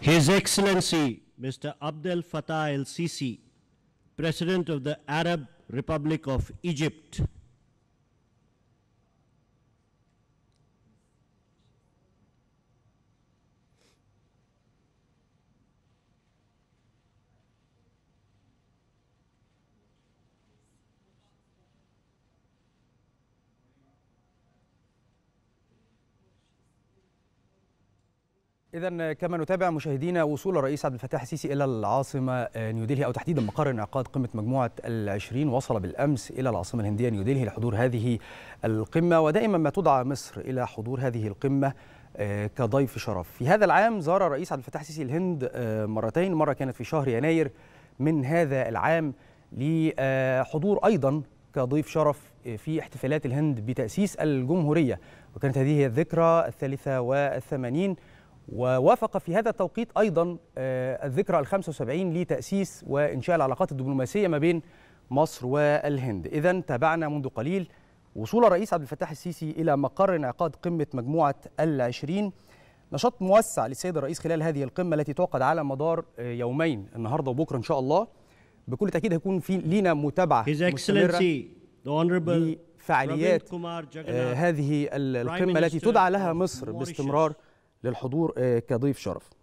His Excellency Mr. Abdel Fattah el-Sisi, President of the Arab Republic of Egypt, إذا كما نتابع مشاهدينا وصول الرئيس عبد الفتاح السيسي إلى العاصمة نيودلهي أو تحديدا مقر انعقاد قمة مجموعة العشرين وصل بالأمس إلى العاصمة الهندية نيودلهي لحضور هذه القمة ودائما ما تدعى مصر إلى حضور هذه القمة آه، كضيف شرف في هذا العام زار الرئيس عبد الفتاح السيسي الهند آه، مرتين مرة كانت في شهر يناير من هذا العام لحضور أيضا كضيف شرف آه، في احتفالات الهند بتأسيس الجمهورية وكانت هذه الذكرى الثالثة والثمانين ووافق في هذا التوقيت أيضا آه، الذكرى ال 75 لتأسيس وإنشاء العلاقات الدبلوماسية ما بين مصر والهند إذا تابعنا منذ قليل وصول الرئيس عبد الفتاح السيسي إلى مقر انعقاد قمة مجموعة العشرين نشاط موسع للسيد الرئيس خلال هذه القمة التي تعقد على مدار آه، يومين النهاردة وبكرة إن شاء الله بكل تأكيد هيكون في لينا متابعة مستمرة لفعاليات آه، هذه القمة التي تدعى لها مصر باستمرار للحضور آه، كضيف شرف